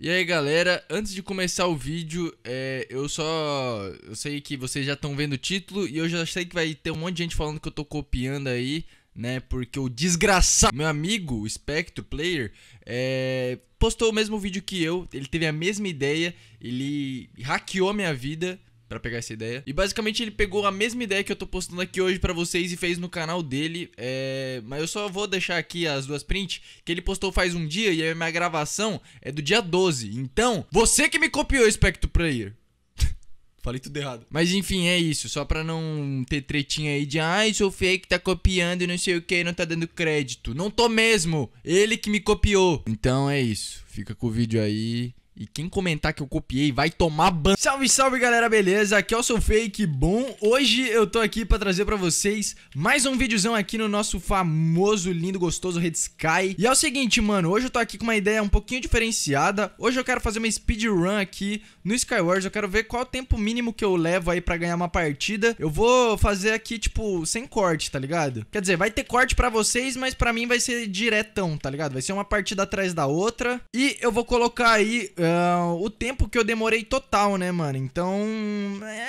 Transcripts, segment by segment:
E aí galera, antes de começar o vídeo, é, eu só. Eu sei que vocês já estão vendo o título e eu já sei que vai ter um monte de gente falando que eu tô copiando aí, né? Porque o desgraçado, meu amigo, o Spectre Player, é, postou o mesmo vídeo que eu, ele teve a mesma ideia, ele hackeou minha vida para pegar essa ideia. E basicamente ele pegou a mesma ideia que eu tô postando aqui hoje para vocês e fez no canal dele. É... Mas eu só vou deixar aqui as duas prints que ele postou faz um dia e a minha gravação é do dia 12. Então, você que me copiou, Spectre Player. Falei tudo errado. Mas enfim, é isso. Só pra não ter tretinha aí de ai, ah, sou fake, tá copiando e não sei o que, não tá dando crédito. Não tô mesmo. Ele que me copiou. Então é isso. Fica com o vídeo aí. E quem comentar que eu copiei vai tomar ban. Salve, salve galera, beleza? Aqui é o seu fake bom. Hoje eu tô aqui para trazer para vocês mais um videozão aqui no nosso famoso, lindo, gostoso Red Sky. E é o seguinte, mano, hoje eu tô aqui com uma ideia um pouquinho diferenciada. Hoje eu quero fazer uma speedrun aqui no Skywars. Eu quero ver qual o tempo mínimo que eu levo aí para ganhar uma partida. Eu vou fazer aqui, tipo, sem corte, tá ligado? Quer dizer, vai ter corte para vocês, mas para mim vai ser diretão, tá ligado? Vai ser uma partida atrás da outra. E eu vou colocar aí Uh, o tempo que eu demorei total, né, mano? Então,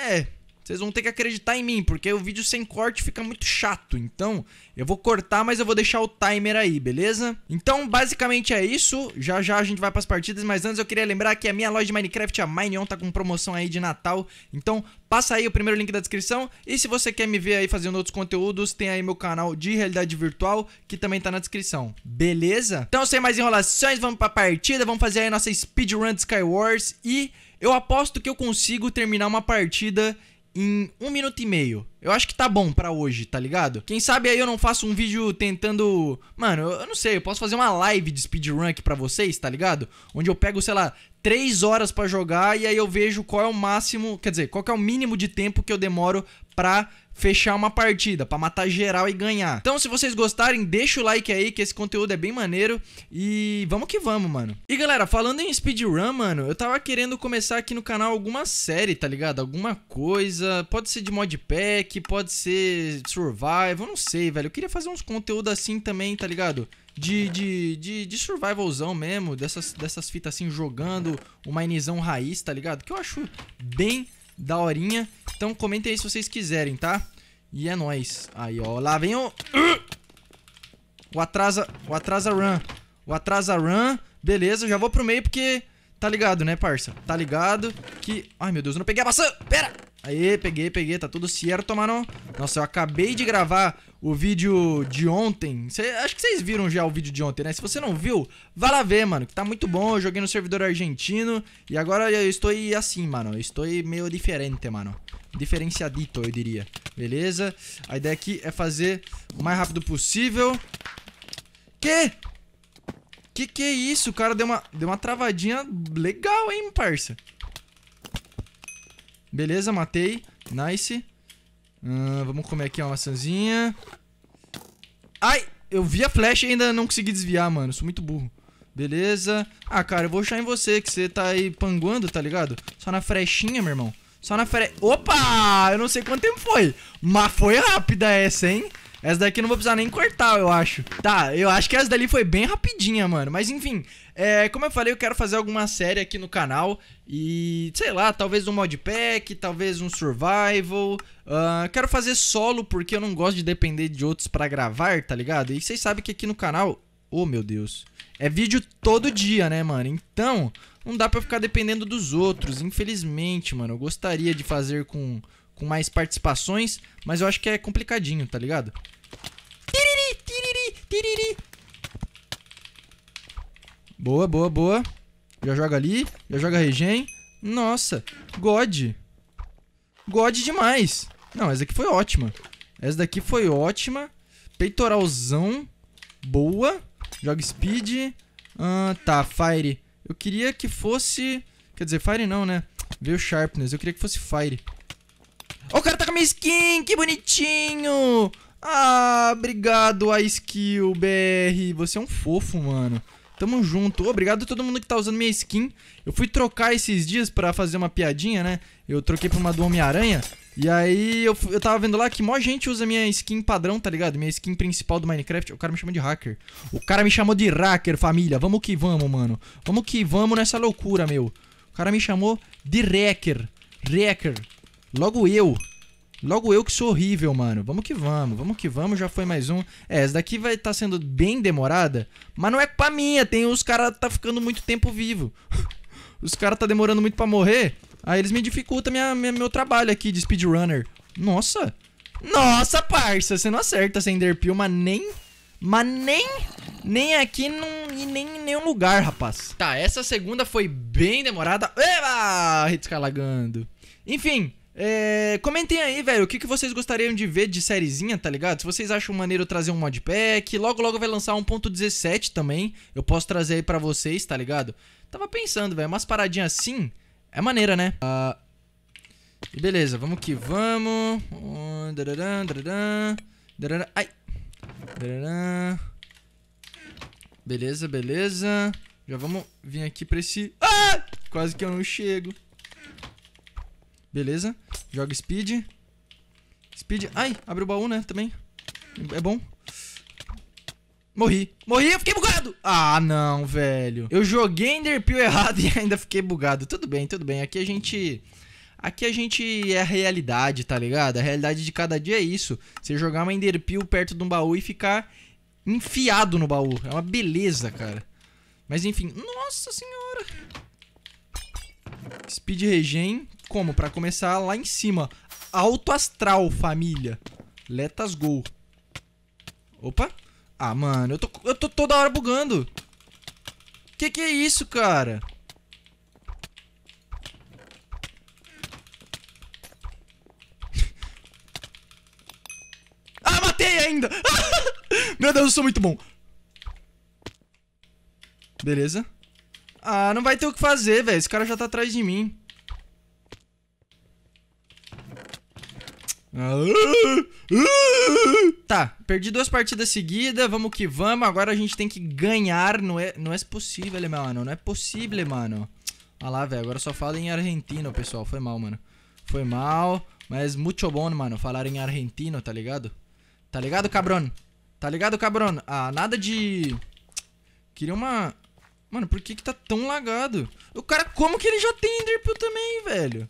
é. Vocês vão ter que acreditar em mim, porque o vídeo sem corte fica muito chato. Então, eu vou cortar, mas eu vou deixar o timer aí, beleza? Então, basicamente é isso. Já já a gente vai para as partidas, mas antes eu queria lembrar que a minha loja de Minecraft, a Mineon, tá com promoção aí de Natal. Então, passa aí o primeiro link da descrição. E se você quer me ver aí fazendo outros conteúdos, tem aí meu canal de realidade virtual, que também tá na descrição. Beleza? Então, sem mais enrolações, vamos para a partida, vamos fazer aí nossa speedrun de Skywars e eu aposto que eu consigo terminar uma partida em um minuto e meio. Eu acho que tá bom para hoje, tá ligado? Quem sabe aí eu não faço um vídeo tentando. Mano, eu, não sei, eu posso fazer uma live de speedrun aqui pra vocês, tá ligado? Onde eu pego, sei lá, três horas para jogar e aí eu vejo qual é o máximo, quer dizer, qual é o mínimo de tempo que eu demoro pra fechar uma partida, para matar geral e ganhar. Então, se vocês gostarem, deixa o like aí, que esse conteúdo é bem maneiro. E vamos que vamos, mano. E galera, falando em speedrun, mano, eu tava querendo começar aqui no canal alguma série, tá ligado? Alguma coisa. Pode ser de modpack, pode ser survival, não sei, velho. Eu queria fazer uns conteúdos assim também, tá ligado? De, de, de, de survivalzão mesmo, dessas, dessas fitas assim, jogando uma inizão raiz, tá ligado? Que eu acho bem daorinha. Então comentem aí se vocês quiserem, tá? E é nóis. Aí, ó. Lá vem o... O atrasa... O atrasa run. O atrasa run. Beleza, já vou pro meio porque... Tá ligado, né, parça? Tá ligado que... Ai, meu Deus, eu não peguei a maçã! Pera! Aê, peguei, peguei, tá tudo certo, mano. Nossa, eu acabei de gravar o vídeo de ontem. Cê, acho que vocês viram já o vídeo de ontem, né? Se você não viu, vai lá ver, mano, que tá muito bom. Eu joguei no servidor argentino e agora eu estou assim, mano. Eu estou meio diferente, mano. Diferenciadito, eu diria. Beleza? A ideia aqui é fazer o mais rápido possível. Que? Que que é isso? O cara deu uma, deu uma travadinha legal, hein, parça? Beleza, matei. Nice. Ah, vamos comer aqui uma maçãzinha. Ai! Eu vi a flecha e ainda não consegui desviar, mano. Sou muito burro. Beleza. Ah, cara, eu vou achar em você, que você tá aí panguando, tá ligado? Só na frechinha, meu irmão. Só na fre... Opa! Eu não sei quanto tempo foi, mas foi rápida essa, hein? Essa daqui eu não vou precisar nem cortar, eu acho. Tá, eu acho que essa dali foi bem rapidinha, mano. Mas enfim, é, como eu falei, eu quero fazer alguma série aqui no canal. E, sei lá, talvez um modpack, talvez um survival. Uh, quero fazer solo porque eu não gosto de depender de outros pra gravar, tá ligado? E vocês sabem que aqui no canal... Oh, meu Deus. É vídeo todo dia, né, mano? Então, não dá pra ficar dependendo dos outros, infelizmente, mano. Eu gostaria de fazer com com mais participações, mas eu acho que é complicadinho, tá ligado? Tiriri, tiriri, tiriri. Boa, boa, boa. Já joga ali, já joga regen. Nossa, God. God demais. Não, essa daqui foi ótima. Essa daqui foi ótima. Peitoralzão. Boa. Joga speed. Ah, tá, fire. Eu queria que fosse... Quer dizer, fire não, né? Veio sharpness. Eu queria que fosse fire oh, o cara tá com a minha skin, que bonitinho. Ah, obrigado, a skill BR. Você é um fofo, mano. Tamo junto. obrigado a todo mundo que tá usando minha skin. Eu fui trocar esses dias pra fazer uma piadinha, né? Eu troquei pra uma do Homem-Aranha. E aí eu, eu tava vendo lá que mó gente usa minha skin padrão, tá ligado? Minha skin principal do Minecraft. O cara me chamou de hacker. O cara me chamou de hacker, família. Vamos que vamos, mano. Vamos que vamos nessa loucura, meu. O cara me chamou de hacker. Hacker. Logo eu. Logo eu que sou horrível, mano. Vamos que vamos, vamos que vamos. Já foi mais um. É, essa daqui vai estar tá sendo bem demorada, mas não é culpa minha. Tem os caras tá ficando muito tempo vivo. os caras tá demorando muito para morrer. Aí eles me dificultam minha, minha, meu trabalho aqui de speedrunner. Nossa. Nossa, parça. Você não acerta sem derpil, mas nem... Mas nem... Nem aqui num, e nem em nenhum lugar, rapaz. Tá, essa segunda foi bem demorada. Eba! Rede escalagando. Enfim, é, comentem aí, velho, o que, que vocês gostariam de ver de sériezinha, tá ligado? Se vocês acham maneiro trazer um modpack, logo logo vai lançar 1.17 também, eu posso trazer aí pra vocês, tá ligado? Tava pensando, velho, umas paradinhas assim, é maneira, né? Ah, beleza, vamos que vamos. Ai. Beleza, beleza. Já vamos vir aqui pra esse... Ah! Quase que eu não chego. Beleza. Joga speed. Speed. Ai, abre o baú, né? Também. É bom. Morri. Morri, eu fiquei bugado. Ah, não, velho. Eu joguei Enderpeel errado e ainda fiquei bugado. Tudo bem, tudo bem. Aqui a gente... Aqui a gente é a realidade, tá ligado? A realidade de cada dia é isso. Você jogar uma Enderpeel perto de um baú e ficar enfiado no baú. É uma beleza, cara. Mas enfim... Nossa senhora! Speed regen como? Pra começar lá em cima. Alto astral, família. Letas go. Opa. Ah, mano, eu tô, eu tô toda hora bugando. Que que é isso, cara? ah, matei ainda! Meu Deus, eu sou muito bom. Beleza. Ah, não vai ter o que fazer, velho. Esse cara já tá atrás de mim. Tá, perdi duas partidas seguidas, vamos que vamos. Agora a gente tem que ganhar. Não é, não é possível, mano. Não é possível, mano. Olha lá, velho. Agora só fala em argentino, pessoal. Foi mal, mano. Foi mal. Mas muito bom, mano, falar em argentino, tá ligado? Tá ligado, cabrón? Tá ligado, cabrón? Ah, nada de... Queria uma... Mano, por que que tá tão lagado? O cara, como que ele já tem Enderpeel também, velho?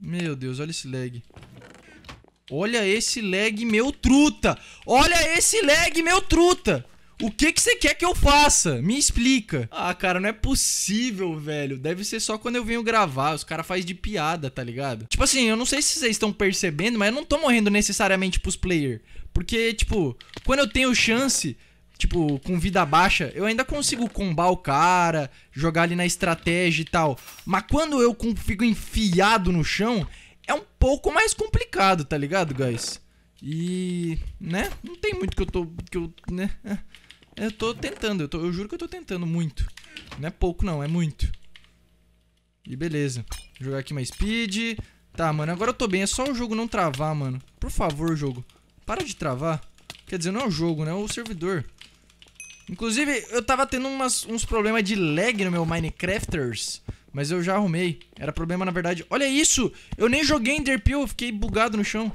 Meu Deus, olha esse lag. Olha esse lag, meu truta! Olha esse lag, meu truta! O que que você quer que eu faça? Me explica. Ah, cara, não é possível, velho. Deve ser só quando eu venho gravar. Os caras fazem de piada, tá ligado? Tipo assim, eu não sei se vocês estão percebendo, mas eu não tô morrendo necessariamente pros players. Porque, tipo, quando eu tenho chance, tipo, com vida baixa, eu ainda consigo combar o cara, jogar ali na estratégia e tal. Mas quando eu fico enfiado no chão, é um pouco mais complicado, tá ligado, guys? E, né? Não tem muito que eu tô. Que eu, né? É, eu tô tentando, eu, tô, eu juro que eu tô tentando muito. Não é pouco, não, é muito. E beleza. Vou jogar aqui mais speed. Tá, mano, agora eu tô bem. É só o jogo não travar, mano. Por favor, jogo. Para de travar. Quer dizer, não é o jogo, né? É o servidor. Inclusive, eu tava tendo umas, uns problemas de lag no meu Minecrafters. Mas eu já arrumei. Era problema, na verdade. Olha isso! Eu nem joguei Enderpeel, eu fiquei bugado no chão.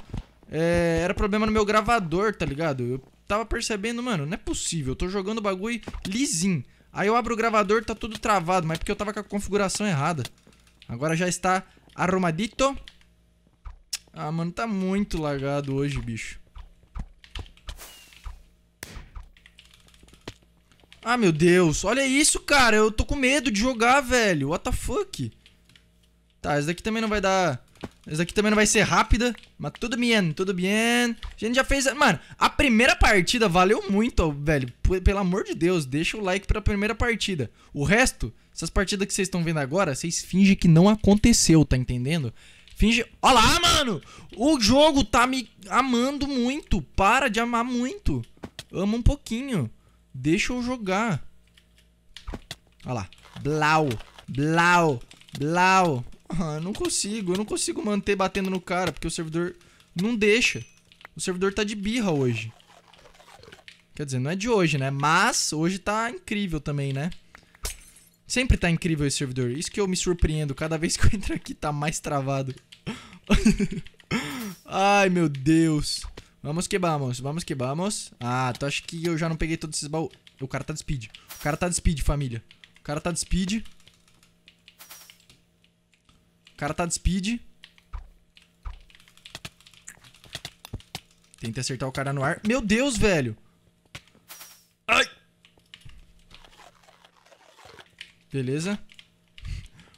É, era problema no meu gravador, tá ligado? Eu tava percebendo, mano, não é possível. Eu tô jogando o bagulho lisinho. Aí eu abro o gravador, tá tudo travado, mas porque eu tava com a configuração errada. Agora já está arrumadito. Ah, mano, tá muito lagado hoje, bicho. Ah, meu Deus. Olha isso, cara. Eu tô com medo de jogar, velho. What the fuck? Tá, essa daqui também não vai dar... Essa daqui também não vai ser rápida. Mas tudo bem, tudo bem. A gente já fez... Mano, a primeira partida valeu muito, velho. Pelo amor de Deus, deixa o like pra primeira partida. O resto, essas partidas que vocês estão vendo agora, vocês fingem que não aconteceu, tá entendendo? Finge... Olha lá, mano! O jogo tá me amando muito. Para de amar muito. Ama um pouquinho. Deixa eu jogar. Olha lá. Blau. Blau. Blau. Ah, eu não consigo. Eu não consigo manter batendo no cara, porque o servidor não deixa. O servidor tá de birra hoje. Quer dizer, não é de hoje, né? Mas hoje tá incrível também, né? Sempre tá incrível esse servidor. Isso que eu me surpreendo. Cada vez que eu entro aqui tá mais travado. Ai, meu Deus. Vamos que vamos, vamos que vamos. Ah, tu acha que eu já não peguei todos esses baús? O cara tá de speed. O cara tá de speed, família. O cara tá de speed. O cara tá de speed. Tenta acertar o cara no ar. Meu Deus, velho! Ai! Beleza.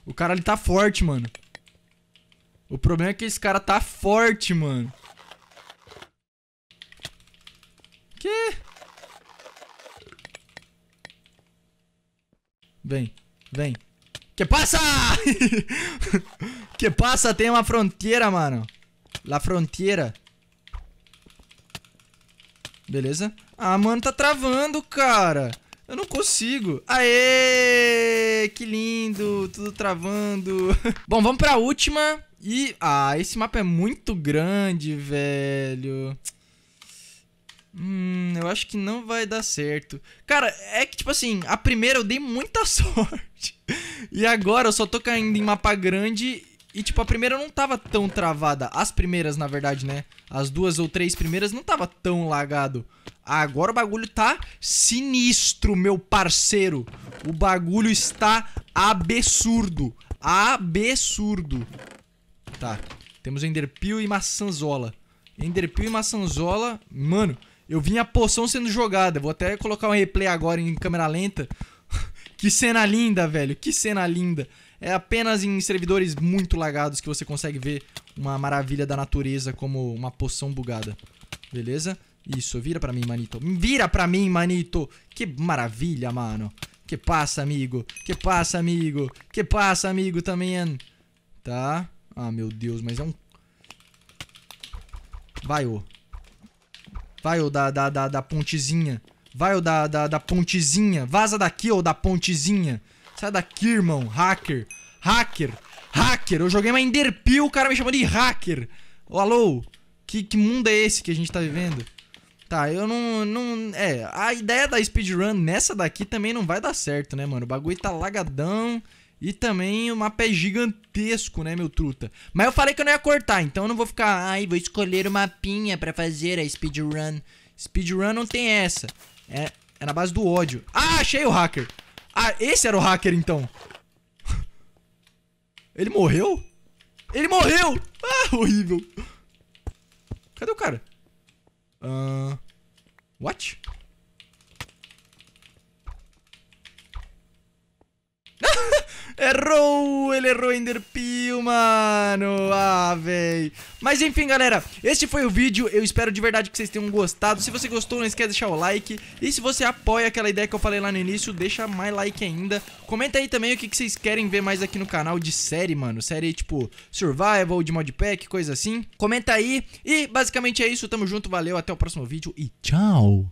O cara, ele tá forte, mano. O problema é que esse cara tá forte, mano. Vem, vem. Que passa! que passa, tem uma fronteira, mano. La fronteira. Beleza? Ah, mano, tá travando, cara. Eu não consigo. Aê! Que lindo! Tudo travando. Bom, vamos pra última. E... Ah, esse mapa é muito grande, velho. Hum, eu acho que não vai dar certo. Cara, é que, tipo assim, a primeira eu dei muita sorte. E agora eu só tô caindo em mapa grande. E, tipo, a primeira não tava tão travada. As primeiras, na verdade, né? As duas ou três primeiras não tava tão lagado. Agora o bagulho tá sinistro, meu parceiro. O bagulho está absurdo. Absurdo. Tá. Temos Enderpeel e maçanzola. Enderpeel e maçanzola. Mano, eu vi a poção sendo jogada. Vou até colocar um replay agora em câmera lenta. que cena linda, velho. Que cena linda. É apenas em servidores muito lagados que você consegue ver uma maravilha da natureza como uma poção bugada. Beleza? Isso, vira pra mim, manito. Vira pra mim, manito. Que maravilha, mano. Que passa, amigo. Que passa, amigo. Que passa, amigo, também. Tá. Ah, meu Deus, mas é um... Vai, ô. Vai, ou da, da, da, da pontezinha. Vai, ou da, da, da pontezinha. Vaza daqui, ou da pontezinha. Sai daqui, irmão. Hacker. Hacker. Hacker. Eu joguei uma Enderpeel, o cara me chamou de hacker. Ô, alô? Que, que mundo é esse que a gente tá vivendo? Tá, eu não, não. É, a ideia da speedrun nessa daqui também não vai dar certo, né, mano? O bagulho tá lagadão. E também o mapa é gigantesco, né, meu truta? Mas eu falei que eu não ia cortar, então eu não vou ficar... Ai, vou escolher o mapinha pra fazer a speedrun. Speedrun não tem essa. É, é na base do ódio. Ah, achei o hacker. Ah, esse era o hacker, então. Ele morreu? Ele morreu! Ah, horrível. Cadê o cara? Ahn... Uh, what? errou! Ele errou Ender Peel, mano! Ah, véi! Mas enfim, galera, este foi o vídeo. Eu espero de verdade que vocês tenham gostado. Se você gostou, não esquece de deixar o like. E se você apoia aquela ideia que eu falei lá no início, deixa mais like ainda. Comenta aí também o que, que vocês querem ver mais aqui no canal de série, mano. Série tipo Survival, de modpack, coisa assim. Comenta aí. E basicamente é isso. Tamo junto, valeu, até o próximo vídeo e tchau!